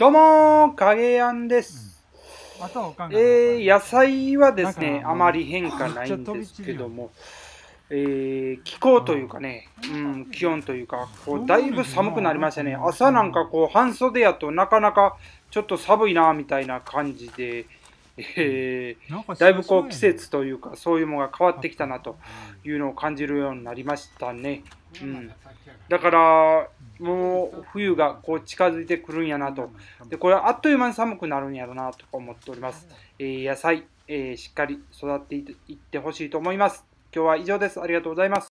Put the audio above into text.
どうもー、影んです。うまたおんえー、野菜はですね、あまり変化ないんですけども、えー、気候というかね、うん、気温というか、こうだいぶ寒くなりましたね。朝なんかこう、半袖やとなかなかちょっと寒いな、みたいな感じで、えー、だいぶこう季節というかそういうものが変わってきたなというのを感じるようになりましたね。うん、だからもう冬がこう近づいてくるんやなと。で、これはあっという間に寒くなるんやろなとか思っております。えー、野菜、えー、しっかり育っていってほしいと思います。今日は以上です。ありがとうございます。